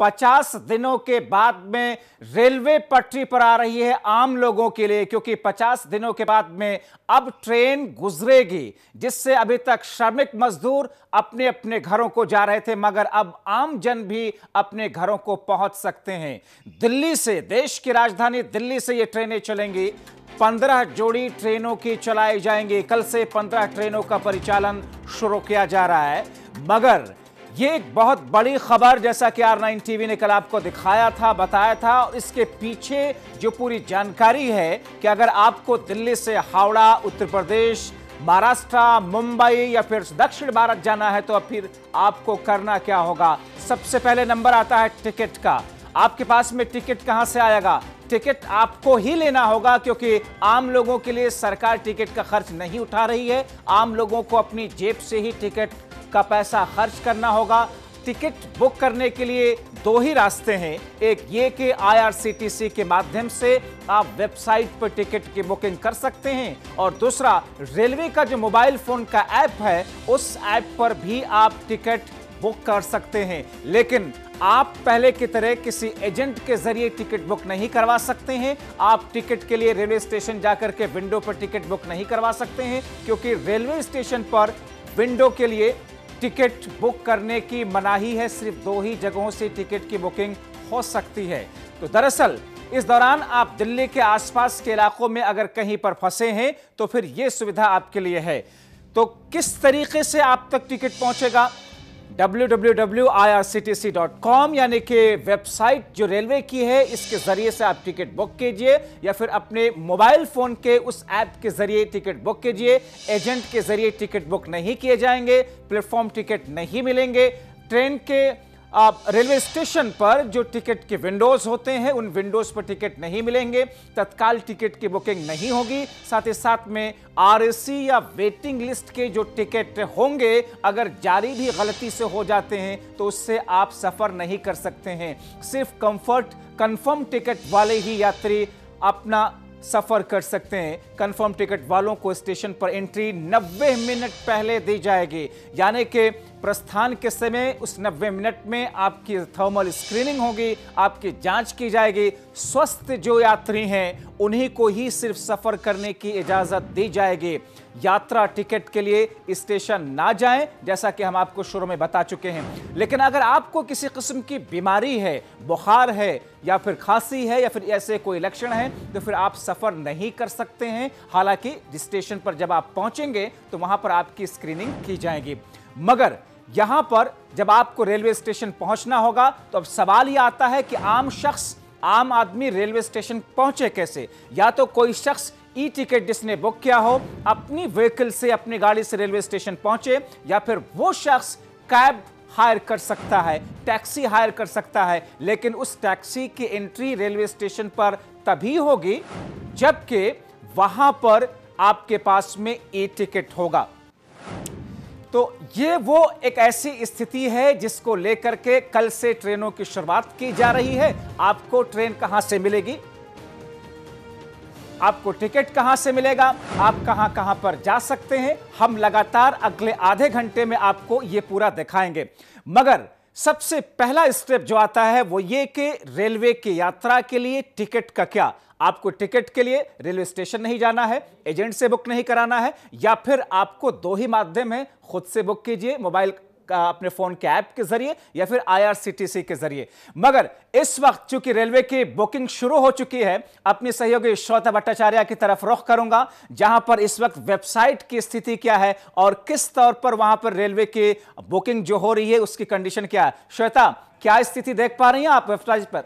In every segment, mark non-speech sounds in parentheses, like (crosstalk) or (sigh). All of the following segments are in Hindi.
पचास दिनों के बाद में रेलवे पटरी पर आ रही है आम लोगों के लिए क्योंकि पचास दिनों के बाद में अब ट्रेन गुजरेगी जिससे अभी तक श्रमिक मजदूर अपने अपने घरों को जा रहे थे मगर अब आम जन भी अपने घरों को पहुंच सकते हैं दिल्ली से देश की राजधानी दिल्ली से ये ट्रेनें चलेंगी पंद्रह जोड़ी ट्रेनों की चलाई जाएंगी कल से पंद्रह ट्रेनों का परिचालन शुरू किया जा रहा है मगर ये एक बहुत बड़ी खबर जैसा कि आर नाइन टीवी ने कल आपको दिखाया था बताया था और इसके पीछे जो पूरी जानकारी है कि अगर आपको दिल्ली से हावड़ा उत्तर प्रदेश महाराष्ट्र मुंबई या फिर दक्षिण भारत जाना है तो अब फिर आपको करना क्या होगा सबसे पहले नंबर आता है टिकट का आपके पास में टिकट कहां से आएगा टिकट आपको ही लेना होगा क्योंकि आम लोगों के लिए सरकार टिकट का खर्च नहीं उठा रही है आम लोगों को अपनी जेब से ही टिकट का पैसा खर्च करना होगा टिकट बुक करने के लिए दो ही रास्ते हैं एक ये कि आईआरसीटीसी के माध्यम से आप वेबसाइट पर टिकट की बुकिंग कर सकते हैं और दूसरा रेलवे का जो मोबाइल फोन का ऐप है उस ऐप पर भी आप टिकट बुक कर सकते हैं लेकिन आप पहले की तरह किसी एजेंट के जरिए टिकट बुक नहीं करवा सकते हैं आप टिकट के लिए रेलवे स्टेशन जाकर के विंडो पर टिकट बुक नहीं करवा सकते हैं क्योंकि रेलवे स्टेशन पर विंडो के लिए टिकट बुक करने की मनाही है सिर्फ दो ही जगहों से टिकट की बुकिंग हो सकती है तो दरअसल इस दौरान आप दिल्ली के आसपास के इलाकों में अगर कहीं पर फंसे हैं तो फिर ये सुविधा आपके लिए है तो किस तरीके से आप तक टिकट पहुंचेगा www.irctc.com यानी कि वेबसाइट जो रेलवे की है इसके जरिए से आप टिकट बुक कीजिए या फिर अपने मोबाइल फोन के उस ऐप के जरिए टिकट बुक कीजिए एजेंट के जरिए टिकट बुक नहीं किए जाएंगे प्लेटफॉर्म टिकट नहीं मिलेंगे ट्रेन के आप रेलवे स्टेशन पर जो टिकट के विंडोज होते हैं उन विंडोज पर टिकट नहीं मिलेंगे तत्काल टिकट की बुकिंग नहीं होगी साथ ही साथ में आरएसी या वेटिंग लिस्ट के जो टिकट होंगे अगर जारी भी गलती से हो जाते हैं तो उससे आप सफ़र नहीं कर सकते हैं सिर्फ कंफर्ट कंफर्म टिकट वाले ही यात्री अपना सफर कर सकते हैं कंफर्म टिकट वालों को स्टेशन पर एंट्री 90 मिनट पहले दी जाएगी यानी कि प्रस्थान के समय उस 90 मिनट में आपकी थर्मल स्क्रीनिंग होगी आपकी जांच की जाएगी स्वस्थ जो यात्री हैं उन्हीं को ही सिर्फ सफर करने की इजाज़त दी जाएगी यात्रा टिकट के लिए स्टेशन ना जाएं जैसा कि हम आपको शुरू में बता चुके हैं लेकिन अगर आपको किसी किस्म की बीमारी है बुखार है या फिर खांसी है या फिर ऐसे कोई लक्षण है तो फिर आप सफ़र नहीं कर सकते हैं हालांकि स्टेशन पर जब आप पहुंचेंगे तो वहां पर आपकी स्क्रीनिंग की जाएगी मगर यहां पर जब आपको रेलवे स्टेशन पहुंचना होगा तो अब सवाल ये आता है कि आम शख्स आम आदमी रेलवे स्टेशन पहुंचे कैसे या तो कोई शख्स ई टिकट जिसने बुक किया हो अपनी व्हीकल से अपनी गाड़ी से रेलवे स्टेशन पहुंचे या फिर वो शख्स कैब हायर कर सकता है टैक्सी हायर कर सकता है लेकिन उस टैक्सी की एंट्री रेलवे स्टेशन पर तभी होगी जबकि वहां पर आपके पास में ई टिकट होगा तो ये वो एक ऐसी स्थिति है जिसको लेकर के कल से ट्रेनों की शुरुआत की जा रही है आपको ट्रेन कहां से मिलेगी आपको टिकट कहां से मिलेगा आप कहां कहां पर जा सकते हैं हम लगातार अगले आधे घंटे में आपको ये पूरा दिखाएंगे मगर सबसे पहला स्टेप जो आता है वो ये कि रेलवे की यात्रा के लिए टिकट का क्या आपको टिकट के लिए रेलवे स्टेशन नहीं जाना है एजेंट से बुक नहीं कराना है या फिर आपको दो ही माध्यम है खुद से बुक कीजिए मोबाइल अपने फोन के ऐप के जरिए या फिर आईआरसीटीसी के जरिए मगर इस वक्त चूंकि रेलवे की बुकिंग शुरू हो चुकी है अपने सहयोगी श्रोता भट्टाचार्य की तरफ रुख करूंगा जहां पर इस वक्त वेबसाइट की स्थिति क्या है और किस तौर पर वहां पर रेलवे की बुकिंग जो हो रही है उसकी कंडीशन क्या है श्वेता क्या स्थिति देख पा रही है आप वेबसाइट पर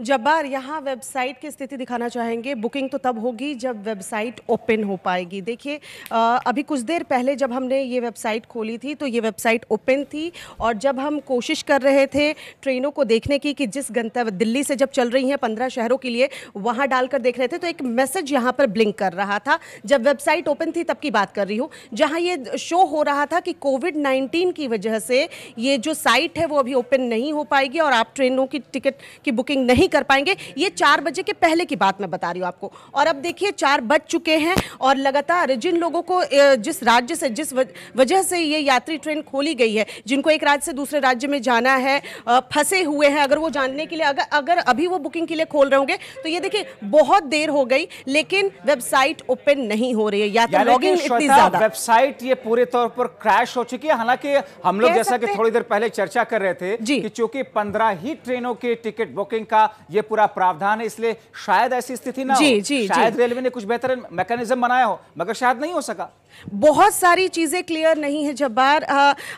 जब्बार यहाँ वेबसाइट की स्थिति दिखाना चाहेंगे बुकिंग तो तब होगी जब वेबसाइट ओपन हो पाएगी देखिए अभी कुछ देर पहले जब हमने ये वेबसाइट खोली थी तो ये वेबसाइट ओपन थी और जब हम कोशिश कर रहे थे ट्रेनों को देखने की कि जिस गंतव्य दिल्ली से जब चल रही हैं पंद्रह शहरों के लिए वहाँ डालकर देख रहे थे तो एक मैसेज यहाँ पर ब्लिंक कर रहा था जब वेबसाइट ओपन थी तब की बात कर रही हूँ जहाँ ये शो हो रहा था कि कोविड नाइन्टीन की वजह से ये जो साइट है वो अभी ओपन नहीं हो पाएगी और आप ट्रेनों की टिकट की बुकिंग नहीं नहीं कर पाएंगे ये चार बजे के पहले की बात मैं बता रही हूँ आपको और अब देखिए चार बज चुके हैं और लगातार जिन लोगों को जिस राज्य से जिस वजह से ये यात्री ट्रेन खोली गई है जिनको एक राज्य से दूसरे राज्य में जाना है फंसे हुए हैं अगर वो जानने के लिए अगर अगर अभी वो बुकिंग के लिए खोल रहे होंगे तो ये देखिए बहुत देर हो गई लेकिन वेबसाइट ओपन नहीं हो रही है या तो इतनी ज्यादा वेबसाइट ये पूरे तौर पर क्रैश हो चुकी है हालांकि हम लोग जैसा कि थोड़ी देर पहले चर्चा कर रहे थे कि चूंकि पंद्रह ही ट्रेनों के टिकट बुकिंग का ये पूरा प्रावधान है इसलिए शायद ऐसी स्थिति ना जी, हो जी, शायद रेलवे ने कुछ बेहतर मैकेनिज्म बनाया हो मगर शायद नहीं हो सका बहुत सारी चीज़ें क्लियर नहीं है जब्बार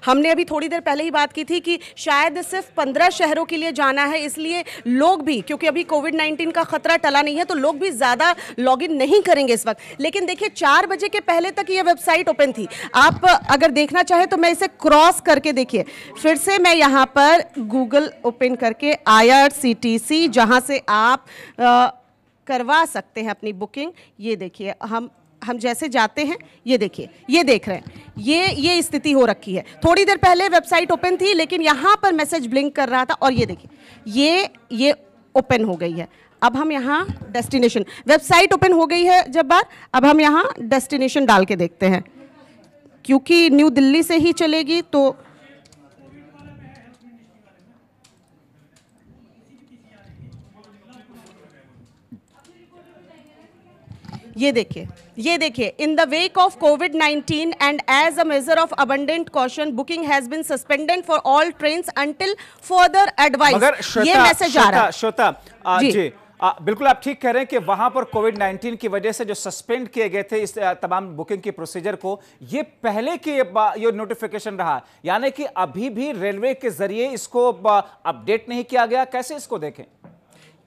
हमने अभी थोड़ी देर पहले ही बात की थी कि शायद सिर्फ पंद्रह शहरों के लिए जाना है इसलिए लोग भी क्योंकि अभी कोविड नाइन्टीन का खतरा टला नहीं है तो लोग भी ज़्यादा लॉग इन नहीं करेंगे इस वक्त लेकिन देखिए चार बजे के पहले तक ये वेबसाइट ओपन थी आप अगर देखना चाहें तो मैं इसे क्रॉस करके देखिए फिर से मैं यहाँ पर गूगल ओपन करके I R C T C जहाँ से आप आ, करवा सकते हैं अपनी बुकिंग ये देखिए हम हम जैसे जाते हैं ये देखिए ये देख रहे हैं ये ये स्थिति हो रखी है थोड़ी देर पहले वेबसाइट ओपन थी लेकिन यहाँ पर मैसेज ब्लिंक कर रहा था और ये देखिए ये ये ओपन हो गई है अब हम यहाँ डेस्टिनेशन वेबसाइट ओपन हो गई है जब बार अब हम यहाँ डेस्टिनेशन डाल के देखते हैं क्योंकि न्यू दिल्ली से ही चलेगी तो ये देखिए ये देखिए in the wake of Covid 19 and as a major of abundant caution booking has been suspended for all train until further advice ये मैसेज आ रहा है श्रोता जी, जी आ, बिल्कुल आप ठीक कह रहे हैं कि वहां पर कोविड 19 की वजह से जो सस्पेंड किए गए थे इस तमाम बुकिंग की प्रोसीजर को ये पहले की ये नोटिफिकेशन रहा यानी कि अभी भी रेलवे के जरिए इसको अपडेट नहीं किया गया कैसे इसको देखें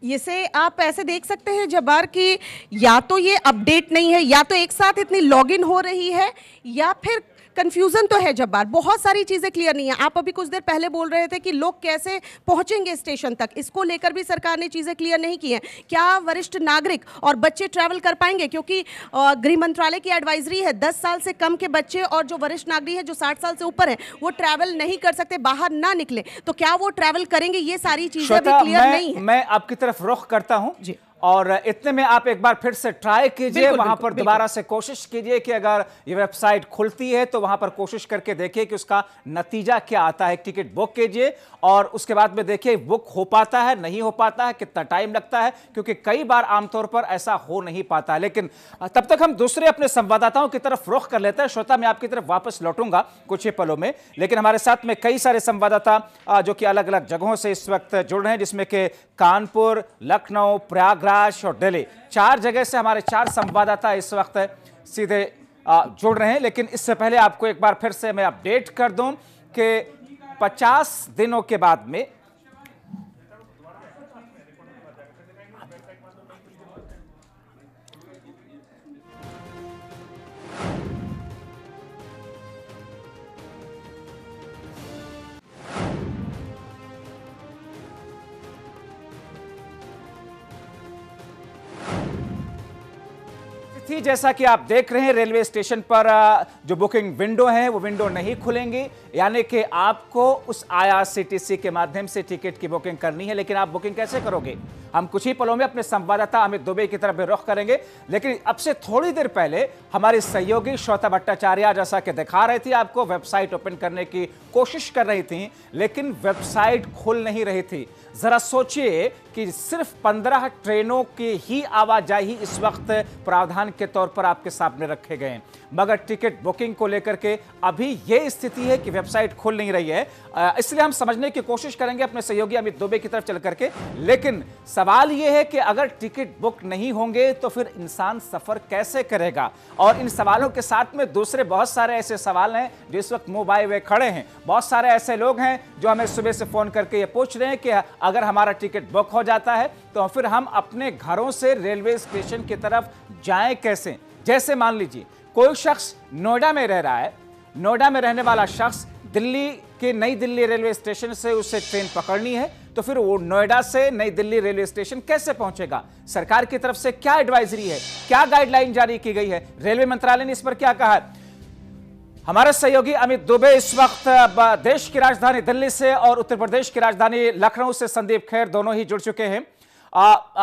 इसे आप ऐसे देख सकते हैं जबार कि या तो ये अपडेट नहीं है या तो एक साथ इतनी लॉगिन हो रही है या फिर कन्फ्यूज़न तो है जब्बार बहुत सारी चीज़ें क्लियर नहीं है आप अभी कुछ देर पहले बोल रहे थे कि लोग कैसे पहुंचेंगे स्टेशन तक इसको लेकर भी सरकार ने चीज़ें क्लियर नहीं की हैं क्या वरिष्ठ नागरिक और बच्चे ट्रैवल कर पाएंगे क्योंकि गृह मंत्रालय की एडवाइजरी है दस साल से कम के बच्चे और जो वरिष्ठ नागरिक है जो साठ साल से ऊपर है वो ट्रैवल नहीं कर सकते बाहर ना निकले तो क्या वो ट्रैवल करेंगे ये सारी चीज़ें क्लियर नहीं है मैं आपकी तरफ रुख करता हूँ जी और इतने में आप एक बार फिर से ट्राई कीजिए वहां पर दोबारा से कोशिश कीजिए कि अगर ये वेबसाइट खुलती है तो वहां पर कोशिश करके देखिए कि उसका नतीजा क्या आता है टिकट बुक कीजिए और उसके बाद में देखिए बुक हो पाता है नहीं हो पाता है कितना टाइम लगता है क्योंकि कई बार आमतौर पर ऐसा हो नहीं पाता है लेकिन तब तक हम दूसरे अपने संवाददाताओं की तरफ रुख कर लेते हैं श्रोता मैं आपकी तरफ वापस लौटूंगा कुछ ही पलों में लेकिन हमारे साथ में कई सारे संवाददाता जो कि अलग अलग जगहों से इस वक्त जुड़ रहे हैं जिसमें कि कानपुर लखनऊ प्रयागराज महाराष्ट्र और दिल्ली चार जगह से हमारे चार संवाददाता इस वक्त सीधे जुड़ रहे हैं लेकिन इससे पहले आपको एक बार फिर से मैं अपडेट कर दूं कि 50 दिनों के बाद में थी जैसा कि आप देख रहे हैं रेलवे स्टेशन पर जो बुकिंग विंडो है वो विंडो नहीं खुलेंगी यानी कि आपको उस आई के माध्यम से टिकट की बुकिंग करनी है लेकिन आप बुकिंग कैसे करोगे हम कुछ ही पलों में अपने संवाददाता अमित दुबे की तरफ रुख करेंगे लेकिन अब से थोड़ी देर पहले हमारी सहयोगी श्वेता भट्टाचार्य जैसा कि दिखा रही थी आपको वेबसाइट ओपन करने की कोशिश कर रही थी लेकिन वेबसाइट खुल नहीं रही थी जरा सोचिए कि सिर्फ पंद्रह ट्रेनों की ही आवाजाही इस वक्त प्रावधान के तौर पर आपके सामने रखे गए हैं मगर टिकट बुकिंग को लेकर के अभी ये स्थिति है कि वेबसाइट खुल नहीं रही है इसलिए हम समझने की कोशिश करेंगे अपने सहयोगी अमित दुबे की तरफ चल करके लेकिन सवाल ये है कि अगर टिकट बुक नहीं होंगे तो फिर इंसान सफर कैसे करेगा और इन सवालों के साथ में दूसरे बहुत सारे ऐसे सवाल हैं जो इस वक्त मोबाइल वे खड़े हैं बहुत सारे ऐसे लोग हैं जो हमें सुबह से फोन करके ये पूछ रहे हैं कि अगर हमारा टिकट बुक हो जाता है तो फिर हम अपने घरों से रेलवे स्टेशन की तरफ जाएं कैसे जैसे मान लीजिए कोई शख्स नोएडा में रह रहा है नोएडा में रहने वाला शख्स दिल्ली के नई दिल्ली रेलवे स्टेशन से उसे ट्रेन पकड़नी है तो फिर वो नोएडा से नई दिल्ली रेलवे स्टेशन कैसे पहुंचेगा सरकार की तरफ से क्या एडवाइजरी है क्या गाइडलाइन जारी की गई है रेलवे मंत्रालय ने इस पर क्या कहा हमारे सहयोगी अमित दुबे इस वक्त देश की राजधानी दिल्ली से और उत्तर प्रदेश की राजधानी लखनऊ से संदीप खैर दोनों ही जुड़ चुके हैं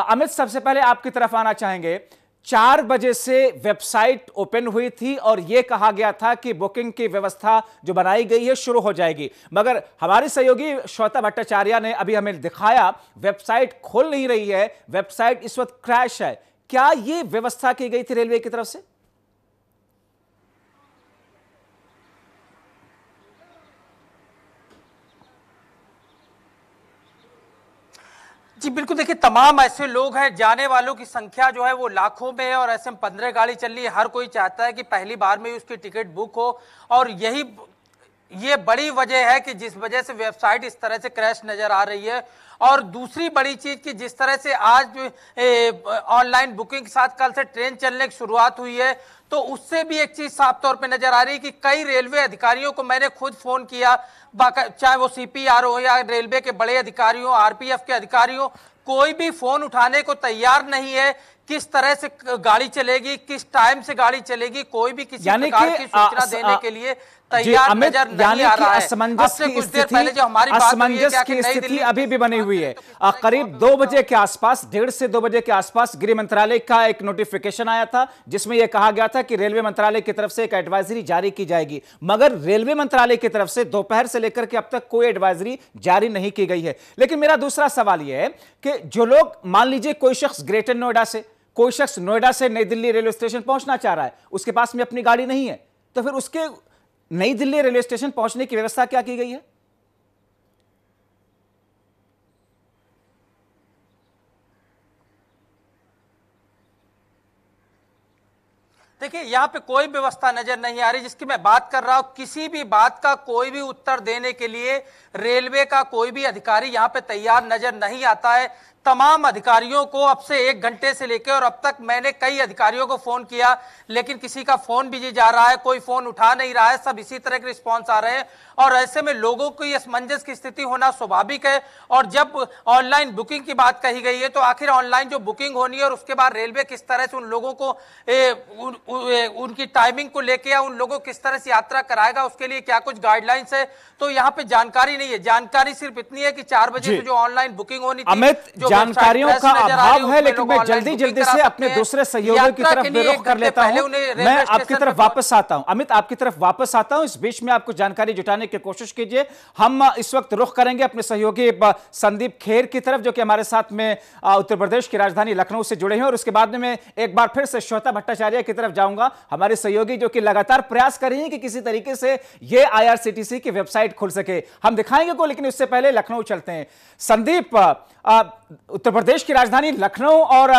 अमित सबसे पहले आपकी तरफ आना चाहेंगे चार बजे से वेबसाइट ओपन हुई थी और यह कहा गया था कि बुकिंग की व्यवस्था जो बनाई गई है शुरू हो जाएगी मगर हमारे सहयोगी श्वेता भट्टाचार्य ने अभी हमें दिखाया वेबसाइट खोल नहीं रही है वेबसाइट इस वक्त क्रैश है क्या ये व्यवस्था की गई थी रेलवे की तरफ से जी बिल्कुल देखिए तमाम ऐसे लोग हैं जाने वालों की संख्या जो है वो लाखों में है और ऐसे में पंद्रह गाड़ी चल रही है हर कोई चाहता है कि पहली बार में ही उसकी टिकट बुक हो और यही ये बड़ी वजह है कि जिस वजह से वेबसाइट इस तरह से क्रैश नजर आ रही है और दूसरी बड़ी चीज़ की जिस तरह से आज ऑनलाइन बुकिंग के साथ कल से ट्रेन चलने की शुरुआत हुई है तो उससे भी एक चीज साफ तौर पे नजर आ रही है कि कई रेलवे अधिकारियों को मैंने खुद फोन किया चाहे वो सीपीआरओ हो या रेलवे के बड़े अधिकारियों आरपीएफ के अधिकारियों कोई भी फोन उठाने को तैयार नहीं है किस तरह से गाड़ी चलेगी किस टाइम से गाड़ी चलेगी कोई भी किसी प्रकार की सूचना देने आ, के लिए अमित की स्थिति असमंजस की स्थिति अभी भी बनी हुई है (laughs) तो करीब दो बजे के आसपास डेढ़ से दो बजे के आसपास गृह मंत्रालय का एक नोटिफिकेशन आया था जिसमें यह कहा गया था कि रेलवे मंत्रालय की तरफ से एक एडवाइजरी जारी की जाएगी मगर रेलवे मंत्रालय की तरफ से दोपहर से लेकर के अब तक कोई एडवाइजरी जारी नहीं की गई है लेकिन मेरा दूसरा सवाल यह है कि जो लोग मान लीजिए कोई शख्स ग्रेटर नोएडा से कोई शख्स नोएडा से नई दिल्ली रेलवे स्टेशन पहुंचना चाह रहा है उसके पास में अपनी गाड़ी नहीं है तो फिर उसके नई दिल्ली रेलवे स्टेशन पहुंचने की व्यवस्था क्या की गई है देखिए यहां पे कोई व्यवस्था नजर नहीं आ रही जिसकी मैं बात कर रहा हूं किसी भी बात का कोई भी उत्तर देने के लिए रेलवे का कोई भी अधिकारी यहां पे तैयार नजर नहीं आता है तमाम अधिकारियों को अब से एक घंटे से लेकर और अब तक मैंने कई अधिकारियों को फोन किया लेकिन किसी का फोन भी जा रहा है कोई फोन उठा नहीं रहा है सब इसी तरह के रिस्पॉन्स आ रहे हैं और ऐसे में लोगों की असमंजस की स्थिति होना स्वाभाविक है और जब ऑनलाइन बुकिंग की बात कही गई है तो आखिर ऑनलाइन जो बुकिंग होनी है और उसके बाद रेलवे किस तरह से उन लोगों को ए, उन, उ, ए, उनकी टाइमिंग को लेकर या उन लोगों को किस तरह से यात्रा कराएगा उसके लिए क्या कुछ गाइडलाइंस है तो यहाँ पे जानकारी नहीं है जानकारी सिर्फ इतनी है कि चार बजे से जो ऑनलाइन बुकिंग होनी थी जानकारियों का अभाव है लेकिन मैं जल्दी जल्दी से अपने दूसरे सहयोगियों की तरफ रुख कर लेता हूँ मैं आपकी तरफ वापस आता हूँ अमित आपकी तरफ वापस आता हूँ इस बीच में आपको जानकारी जुटाने की कोशिश कीजिए हम इस वक्त रुख करेंगे अपने सहयोगी संदीप खेर की तरफ जो कि हमारे साथ में उत्तर प्रदेश की राजधानी लखनऊ से जुड़े हैं और उसके बाद में एक बार फिर से श्वेता भट्टाचार्य की तरफ जाऊंगा हमारे सहयोगी जो कि लगातार प्रयास कर रही है कि किसी तरीके से ये आईआरसीटीसी की वेबसाइट खुल सके हम दिखाएंगे को लेकिन उससे पहले लखनऊ चलते हैं संदीप आ, उत्तर प्रदेश की राजधानी लखनऊ और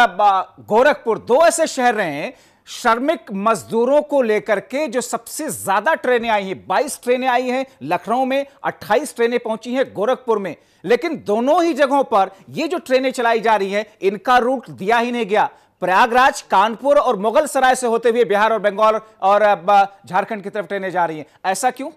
गोरखपुर दो ऐसे शहर रहे हैं श्रमिक मजदूरों को लेकर के जो सबसे ज्यादा ट्रेनें आई हैं 22 ट्रेनें आई हैं लखनऊ में 28 ट्रेनें पहुंची हैं गोरखपुर में लेकिन दोनों ही जगहों पर ये जो ट्रेनें चलाई जा रही हैं इनका रूट दिया ही नहीं गया प्रयागराज कानपुर और मुगल सराय से होते हुए बिहार और बंगाल और झारखंड की तरफ ट्रेनें जा रही हैं ऐसा क्यों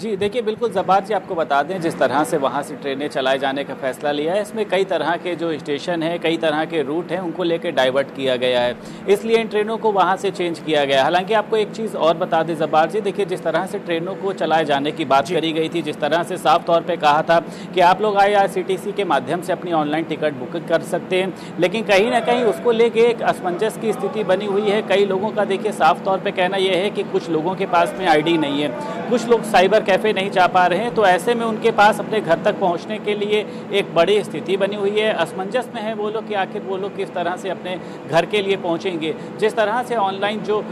जी देखिए बिल्कुल जबात जी आपको बता दें जिस तरह से वहाँ से ट्रेनें चलाए जाने का फैसला लिया है इसमें कई तरह के जो स्टेशन हैं कई तरह के रूट हैं उनको लेकर डाइवर्ट किया गया है इसलिए इन ट्रेनों को वहाँ से चेंज किया गया हालांकि आपको एक चीज़ और बता दें जबार जी देखिए जिस तरह से ट्रेनों को चलाए जाने की बात करी गई थी जिस तरह से साफ तौर पर कहा था कि आप लोग आई के माध्यम से अपनी ऑनलाइन टिकट बुक कर सकते हैं लेकिन कहीं ना कहीं उसको लेके एक असमंजस की स्थिति बनी हुई है कई लोगों का देखिए साफ तौर पर कहना यह है कि कुछ लोगों के पास में आई नहीं है कुछ लोग साइबर कैफ़े नहीं जा पा रहे हैं तो ऐसे में उनके पास अपने घर तक पहुंचने के लिए एक बड़ी स्थिति बनी हुई है असमंजस में है वो लोग कि आखिर वो लोग किस तरह से अपने घर के लिए पहुँचेंगे जिस तरह से ऑनलाइन जो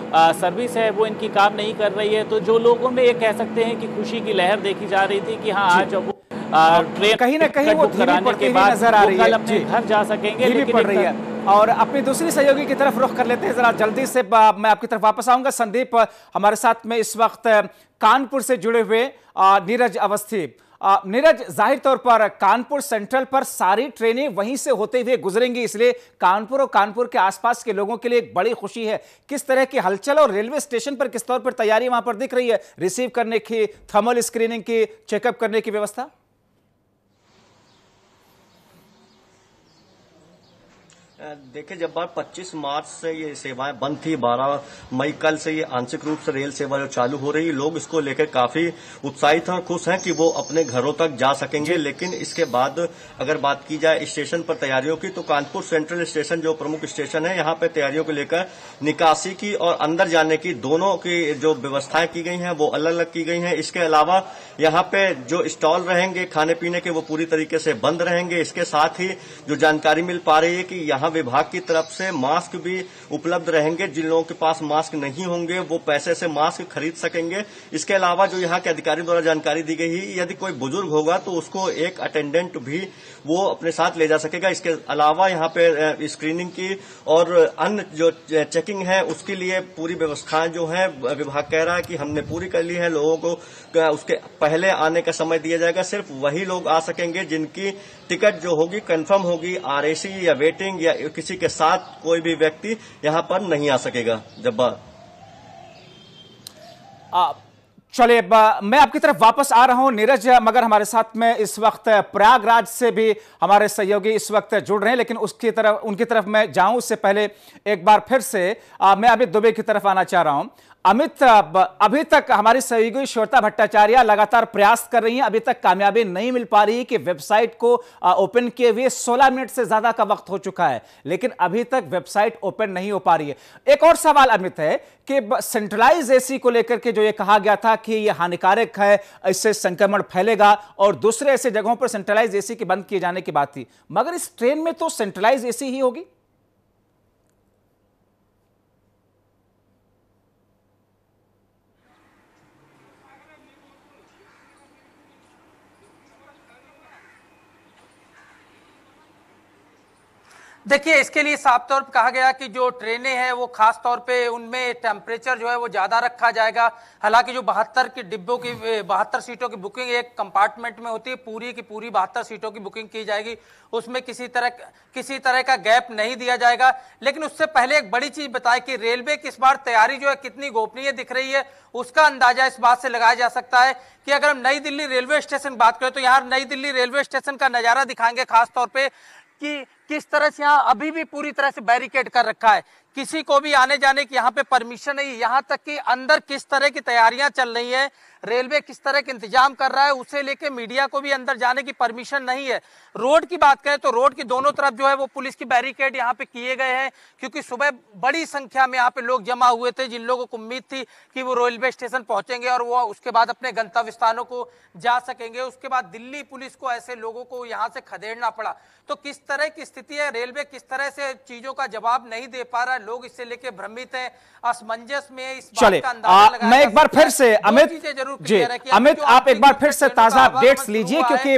सर्विस है वो इनकी काम नहीं कर रही है तो जो लोगों में ये कह सकते हैं कि खुशी की लहर देखी जा रही थी कि हाँ आज अब ट्रेन कहीं ना कहीं वो नजर आ रही है घर जा सकेंगे धीमी पड़ रही है और अपनी दूसरी सहयोगी की तरफ रुख कर लेते हैं जरा जल्दी से मैं आपकी तरफ वापस आऊंगा संदीप हमारे साथ में इस वक्त कानपुर से जुड़े हुए नीरज अवस्थी नीरज जाहिर तौर पर कानपुर सेंट्रल पर सारी ट्रेनें वहीं से होते हुए गुजरेंगी इसलिए कानपुर और कानपुर के आसपास के लोगों के लिए एक बड़ी खुशी है किस तरह की हलचल और रेलवे स्टेशन पर किस तौर पर तैयारी वहां पर दिख रही है रिसीव करने की थर्मल स्क्रीनिंग की चेकअप करने की व्यवस्था देखिए जब बार 25 मार्च से ये सेवाएं बंद थी 12 मई कल से ये आंशिक रूप से रेल सेवा जो चालू हो रही लोग इसको लेकर काफी उत्साहित हैं खुश हैं कि वो अपने घरों तक जा सकेंगे लेकिन इसके बाद अगर बात की जाए स्टेशन पर तैयारियों की तो कानपुर सेंट्रल स्टेशन जो प्रमुख स्टेशन है यहाँ पर तैयारियों को लेकर निकासी की और अंदर जाने की दोनों की जो व्यवस्थाएं की गई है वो अलग अलग की गई है इसके अलावा यहाँ पे जो स्टॉल रहेंगे खाने पीने के वो पूरी तरीके से बंद रहेंगे इसके साथ ही जो जानकारी मिल पा रही है कि यहाँ विभाग की तरफ से मास्क भी उपलब्ध रहेंगे जिन लोगों के पास मास्क नहीं होंगे वो पैसे से मास्क खरीद सकेंगे इसके अलावा जो यहाँ के अधिकारी द्वारा जानकारी दी गई यदि कोई बुजुर्ग होगा तो उसको एक अटेंडेंट भी वो अपने साथ ले जा सकेगा इसके अलावा यहाँ पे स्क्रीनिंग की और अन्य जो चेकिंग है उसके लिए पूरी व्यवस्थाएं जो है विभाग कह रहा है कि हमने पूरी कर ली है लोगों को उसके पहले आने का समय दिया जाएगा सिर्फ वही लोग आ सकेंगे जिनकी टिकट जो होगी कन्फर्म होगी आरएसी या वेटिंग या किसी के साथ कोई भी व्यक्ति यहाँ पर नहीं आ सकेगा जब्बा आप चलिए मैं आपकी तरफ वापस आ रहा हूं नीरज मगर हमारे साथ में इस वक्त प्रयागराज से भी हमारे सहयोगी इस वक्त जुड़ रहे हैं लेकिन उसकी तरफ उनकी तरफ मैं जाऊं उससे पहले एक बार फिर से आ, मैं अभी दुबई की तरफ आना चाह रहा हूं अमित अभी तक हमारी सहयोगी श्वेता भट्टाचार्य लगातार प्रयास कर रही हैं अभी तक कामयाबी नहीं मिल पा रही कि वेबसाइट को ओपन किए हुए 16 मिनट से ज्यादा का वक्त हो चुका है लेकिन अभी तक वेबसाइट ओपन नहीं हो पा रही है एक और सवाल अमित है कि सेंट्रलाइज एसी को लेकर के जो ये कहा गया था कि ये हानिकारक है इससे संक्रमण फैलेगा और दूसरे ऐसे जगहों पर सेंट्रलाइज एसी के बंद किए जाने की बात थी मगर इस ट्रेन में तो सेंट्रलाइज एसी ही होगी देखिए इसके लिए साफ तौर पर कहा गया कि जो ट्रेनें हैं वो खास तौर पे उनमें टेम्परेचर जो है वो ज़्यादा रखा जाएगा हालांकि जो बहत्तर की डिब्बों की बहत्तर सीटों की बुकिंग एक कंपार्टमेंट में होती है पूरी की पूरी बहत्तर सीटों की बुकिंग की जाएगी उसमें किसी तरह किसी तरह का गैप नहीं दिया जाएगा लेकिन उससे पहले एक बड़ी चीज़ बताए कि रेलवे की इस बार तैयारी जो है कितनी गोपनीय दिख रही है उसका अंदाजा इस बात से लगाया जा सकता है कि अगर हम नई दिल्ली रेलवे स्टेशन बात करें तो यहाँ नई दिल्ली रेलवे स्टेशन का नज़ारा दिखाएंगे खासतौर पर कि किस तरह से यहाँ अभी भी पूरी तरह से बैरिकेड कर रखा है किसी को भी आने जाने की यहाँ पे परमिशन नहीं यहाँ तक कि अंदर किस तरह की तैयारियां चल रही है रेलवे किस तरह के इंतजाम कर रहा है उसे लेके मीडिया को भी अंदर जाने की परमिशन नहीं है रोड की बात करें तो रोड की दोनों तरफ जो है वो पुलिस की बैरिकेड यहाँ पे किए गए हैं क्योंकि सुबह बड़ी संख्या में यहाँ पे लोग जमा हुए थे जिन लोगों को उम्मीद थी कि वो रेलवे स्टेशन पहुंचेंगे और वो उसके बाद अपने गंतव्य स्थानों को जा सकेंगे उसके बाद दिल्ली पुलिस को ऐसे लोगों को यहाँ से खदेड़ना पड़ा तो किस तरह की स्थिति है रेलवे किस तरह से चीजों का जवाब नहीं दे पा रहा है लोग इससे लेके भ्रमित है असमंजस में इस बात का अंदाजा मैं एक बार फिर से अमित जरूर जी अमित आप एक बार फिर से ताजा अपडेट्स लीजिए क्योंकि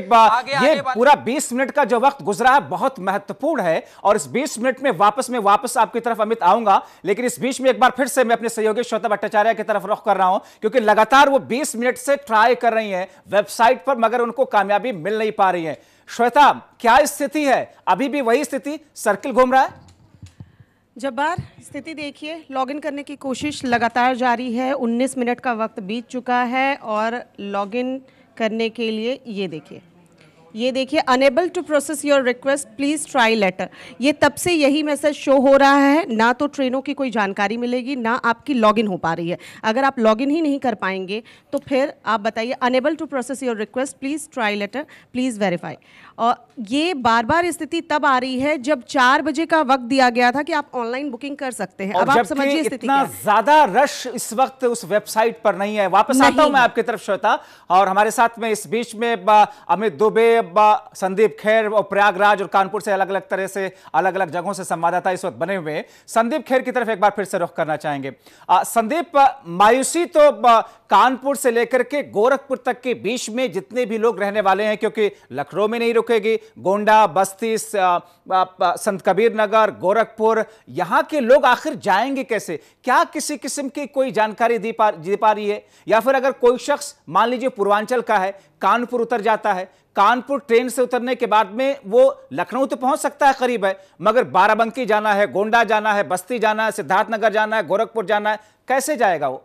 ये पूरा 20 मिनट का जो वक्त गुजरा है बहुत महत्वपूर्ण है और इस 20 मिनट में वापस में वापस आपकी तरफ अमित आऊंगा लेकिन इस बीच में एक बार फिर से मैं अपने सहयोगी श्वेता भट्टाचार्य की तरफ रुख कर रहा हूं क्योंकि लगातार वो बीस मिनट से ट्राई कर रही है वेबसाइट पर मगर उनको कामयाबी मिल नहीं पा रही है श्वेता क्या स्थिति है अभी भी वही स्थिति सर्किल घूम रहा है जब्बार स्थिति देखिए लॉगिन करने की कोशिश लगातार जारी है 19 मिनट का वक्त बीत चुका है और लॉगिन करने के लिए ये देखिए ये देखिए unable to process your request please try later ये तब से यही मैसेज शो हो रहा है ना तो ट्रेनों की कोई जानकारी मिलेगी ना आपकी लॉगिन हो पा रही है अगर आप लॉगिन ही नहीं कर पाएंगे तो फिर आप बताइए unable to process your request please try later please verify और ये बार बार स्थिति तब आ रही है जब चार बजे का वक्त दिया गया था कि आप ऑनलाइन बुकिंग कर सकते हैं अब आप समझिए इतना ज़्यादा रश इस वक्त उस वेबसाइट पर नहीं है वापस आता हूँ मैं आपकी तरफ श्वेता और हमारे साथ में इस बीच में अमित दुबे से संदीप खेर और प्रयागराज और कानपुर से अलग अलग तरह से अलग अलग जगहों से संवाददाता इस वक्त बने हुए हैं संदीप खेर की तरफ एक बार फिर से रुख करना चाहेंगे आ, संदीप मायूसी तो कानपुर से लेकर के गोरखपुर तक के बीच में जितने भी लोग रहने वाले हैं क्योंकि लखनऊ में नहीं रुकेगी गोंडा बस्ती संत कबीर नगर गोरखपुर यहाँ के लोग आखिर जाएंगे कैसे क्या किसी किस्म की कोई जानकारी दी पा दी पा रही है या फिर अगर कोई शख्स मान लीजिए पूर्वांचल का है कानपुर उतर जाता है कानपुर ट्रेन से उतरने के बाद में वो लखनऊ तो पहुंच सकता है करीब है मगर बाराबंकी जाना है गोंडा जाना है बस्ती जाना है सिद्धार्थनगर जाना है गोरखपुर जाना है कैसे जाएगा वो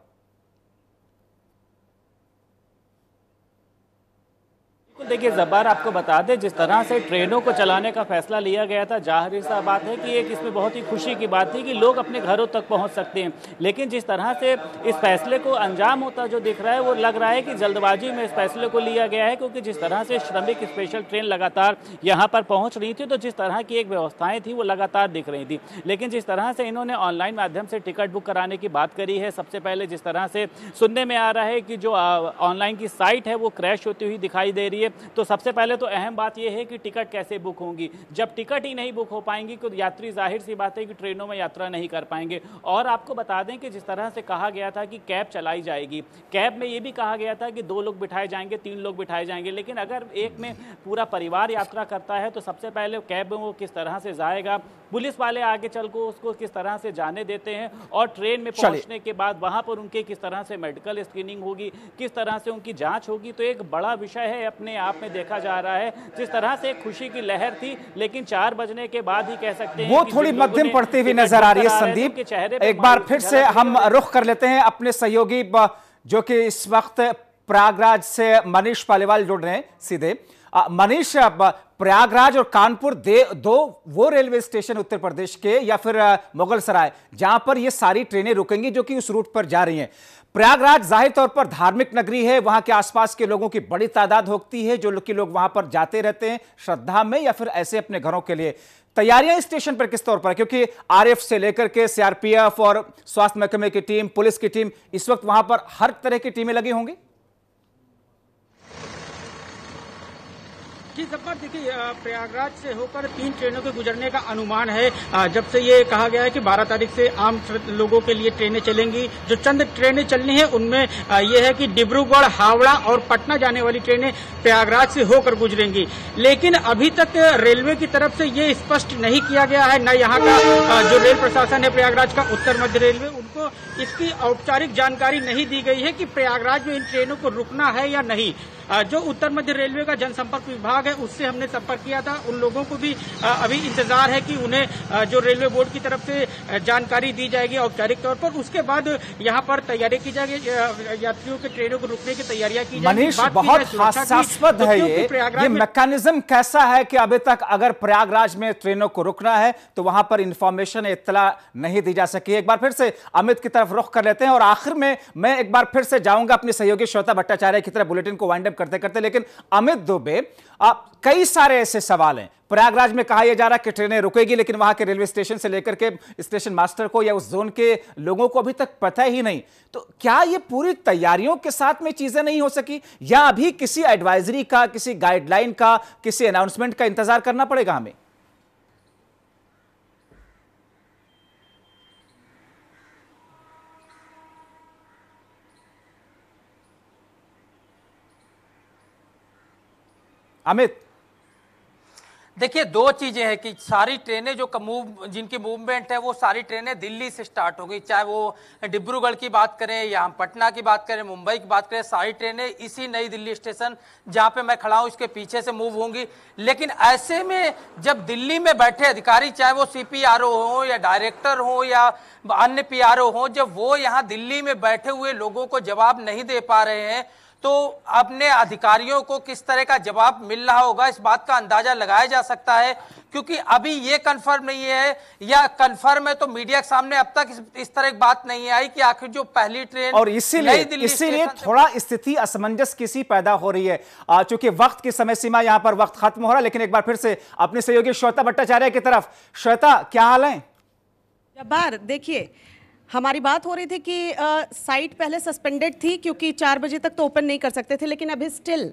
देखिए जबार आपको बता दें जिस तरह से ट्रेनों को चलाने का फैसला लिया गया था जाहिर सा बात है कि एक इसमें बहुत ही खुशी की बात थी कि लोग अपने घरों तक पहुंच सकते हैं लेकिन जिस तरह से इस फैसले को अंजाम होता जो दिख रहा है वो लग रहा है कि जल्दबाजी में इस फैसले को लिया गया है क्योंकि जिस तरह से श्रमिक स्पेशल ट्रेन लगातार यहाँ पर पहुँच रही थी तो जिस तरह की एक व्यवस्थाएँ थी वो लगातार दिख रही थी लेकिन जिस तरह से इन्होंने ऑनलाइन माध्यम से टिकट बुक कराने की बात करी है सबसे पहले जिस तरह से सुनने में आ रहा है कि जो ऑनलाइन की साइट है वो क्रैश होती हुई दिखाई दे रही है तो सबसे पहले तो अहम बात यह है कि टिकट कैसे बुक होंगी जब टिकट ही नहीं बुक हो पाएंगी तो यात्री जाहिर सी बात है कि ट्रेनों में यात्रा नहीं कर पाएंगे और आपको बता दें कि जिस तरह से कहा गया था कि कैब चलाई जाएगी कैब में ये भी कहा गया था कि दो लोग बिठाए जाएंगे तीन लोग बिठाए जाएंगे लेकिन अगर एक में पूरा परिवार यात्रा करता है तो सबसे पहले कैब में वो किस तरह से जाएगा पुलिस वाले आगे चल को उसको किस तरह से जाने देते हैं और ट्रेन में पहुंचने के बाद वहां पर उनके किस तरह से मेडिकल स्क्रीनिंग होगी किस तरह से उनकी जांच होगी तो एक बड़ा विषय है अपने आप में देखा जा रहा है जिस तरह से खुशी की लहर थी लेकिन चार बजने के बाद ही कह सकते हैं वो थोड़ी मध्यम पड़ती हुई नजर आ रही है संदीप के चेहरे एक बार फिर से हम रुख कर लेते हैं अपने सहयोगी जो कि इस वक्त प्रयागराज से मनीष पालीवाल जुड़ रहे हैं सीधे मनीष प्रयागराज और कानपुर दे दो वो रेलवे स्टेशन उत्तर प्रदेश के या फिर मुगलसराय जहां पर ये सारी ट्रेनें रुकेंगी जो कि उस रूट पर जा रही हैं प्रयागराज जाहिर तौर पर धार्मिक नगरी है वहां के आसपास के लोगों की बड़ी तादाद होती है जो कि लोग वहां पर जाते रहते हैं श्रद्धा में या फिर ऐसे अपने घरों के लिए तैयारियां स्टेशन पर किस तौर पर क्योंकि आरएफ से लेकर के सीआरपीएफ और स्वास्थ्य महकमे की टीम पुलिस की टीम इस वक्त वहां पर हर तरह की टीमें लगी होंगी जी बात देखिए प्रयागराज से होकर तीन ट्रेनों के गुजरने का अनुमान है जब से ये कहा गया है कि 12 तारीख से आम लोगों के लिए ट्रेनें चलेंगी जो चंद ट्रेनें चलनी है उनमें यह है कि डिब्रूगढ़ हावड़ा और पटना जाने वाली ट्रेनें प्रयागराज से होकर गुजरेंगी लेकिन अभी तक रेलवे की तरफ से ये स्पष्ट नहीं किया गया है न यहाँ का जो रेल प्रशासन है प्रयागराज का उत्तर मध्य रेलवे उनको इसकी औपचारिक जानकारी नहीं दी गई है कि प्रयागराज में इन ट्रेनों को रुकना है या नहीं जो उत्तर मध्य रेलवे का जनसंपर्क विभाग है उससे हमने संपर्क किया था उन लोगों को भी अभी इंतजार है कि उन्हें जो रेलवे बोर्ड की तरफ से जानकारी दी जाएगी औपचारिक तौर पर उसके बाद यहाँ पर तैयारी की जाएगी यात्रियों के ट्रेनों को रुकने की तैयारियां की जाएगी बहुत हास्यास्पद है ये, ये मैकेनिज्म कैसा है कि अभी तक अगर प्रयागराज में ट्रेनों को रुकना है तो वहां पर इंफॉर्मेशन इतला नहीं दी जा सकी एक बार फिर से अमित की तरफ रुख कर लेते हैं और आखिर में मैं एक बार फिर से जाऊंगा अपने सहयोगी श्वेता भट्टाचार्य की तरफ बुलेटिन को वाइंड टाइप करते करते लेकिन अमित दुबे आप कई सारे ऐसे सवाल हैं प्रयागराज में कहा यह जा रहा है कि ट्रेनें रुकेगी लेकिन वहां के रेलवे स्टेशन से लेकर के स्टेशन मास्टर को या उस जोन के लोगों को अभी तक पता ही नहीं तो क्या यह पूरी तैयारियों के साथ में चीजें नहीं हो सकी या अभी किसी एडवाइजरी का किसी गाइडलाइन का किसी अनाउंसमेंट का इंतजार करना पड़ेगा हमें अमित देखिए दो चीजें हैं कि सारी ट्रेनें जो मूव जिनकी मूवमेंट है वो सारी ट्रेनें दिल्ली से स्टार्ट हो गई चाहे वो डिब्रूगढ़ की बात करें या हम पटना की बात करें मुंबई की बात करें सारी ट्रेनें इसी नई दिल्ली स्टेशन जहां पे मैं खड़ा हूं इसके पीछे से मूव होंगी लेकिन ऐसे में जब दिल्ली में बैठे अधिकारी चाहे वो सी पी हो या डायरेक्टर हो या अन्य पी हो जब वो यहाँ दिल्ली में बैठे हुए लोगों को जवाब नहीं दे पा रहे हैं तो अपने अधिकारियों को किस तरह का जवाब मिल रहा होगा इस बात का अंदाजा लगाया जा सकता है क्योंकि अभी ये कंफर्म नहीं है या कंफर्म है तो मीडिया के सामने अब तक इस, तरह की बात नहीं आई कि आखिर जो पहली ट्रेन और इसीलिए इसीलिए थोड़ा स्थिति असमंजस किसी पैदा हो रही है चूंकि वक्त की समय सीमा यहां पर वक्त खत्म हो रहा है लेकिन एक बार फिर से अपने सहयोगी श्वेता भट्टाचार्य की तरफ श्वेता क्या हाल है जब्बार देखिए हमारी बात हो रही थी कि आ, साइट पहले सस्पेंडेड थी क्योंकि चार बजे तक तो ओपन नहीं कर सकते थे लेकिन अभी स्टिल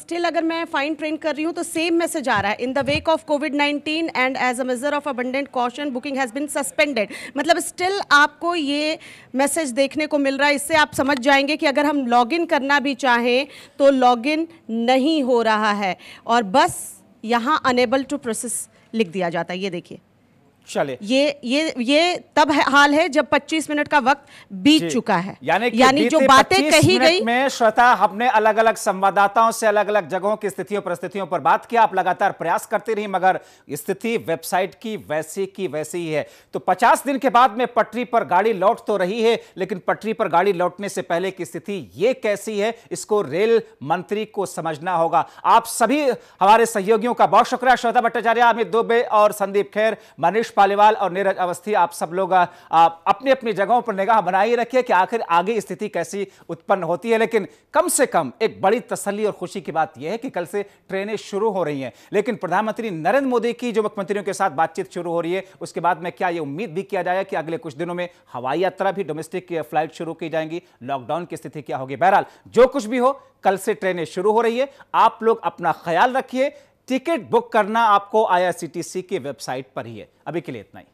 स्टिल अगर मैं फाइन ट्रेन कर रही हूँ तो सेम मैसेज आ रहा है in the wake of Covid 19 and as a major of abundant caution booking has been suspended मतलब स्टिल आपको ये मैसेज देखने को मिल रहा है इससे आप समझ जाएंगे कि अगर हम लॉगिन करना भी चाहें तो लॉगिन नहीं हो रहा है और बस यहाँ अनेबल टू प्रोसेस लिख दिया जाता है ये देखिए चले ये ये ये तब हाल है जब 25 मिनट का वक्त बीत चुका है यानी यानी जो बातें कही गई में श्वेता हमने अलग अलग संवाददाताओं से अलग अलग जगहों की स्थितियों परिस्थितियों पर बात किया आप लगातार प्रयास करते रही मगर स्थिति वेबसाइट की वैसी की वैसी ही है तो पचास दिन के बाद में पटरी पर गाड़ी लौट तो रही है लेकिन पटरी पर गाड़ी लौटने से पहले की स्थिति ये कैसी है इसको रेल मंत्री को समझना होगा आप सभी हमारे सहयोगियों का बहुत शुक्रिया श्वेता भट्टाचार्य अमित दुबे और संदीप खैर मनीष पालीवाल और नीरज अवस्थी आप सब लोग अपनी अपनी जगहों पर निगाह बनाए रखिए कि आखिर आगे स्थिति कैसी उत्पन्न होती है लेकिन कम से कम एक बड़ी तसली और खुशी की बात यह है कि कल से ट्रेनें शुरू हो रही हैं लेकिन प्रधानमंत्री नरेंद्र मोदी की जो मुख्यमंत्रियों के साथ बातचीत शुरू हो रही है उसके बाद में क्या ये उम्मीद भी किया जाए कि अगले कुछ दिनों में हवाई यात्रा भी डोमेस्टिक फ्लाइट शुरू की जाएंगी लॉकडाउन की स्थिति क्या होगी बहरहाल जो कुछ भी हो कल से ट्रेनें शुरू हो रही है आप लोग अपना ख्याल रखिए टिकट बुक करना आपको आईआरसीटीसी की वेबसाइट पर ही है अभी के लिए इतना ही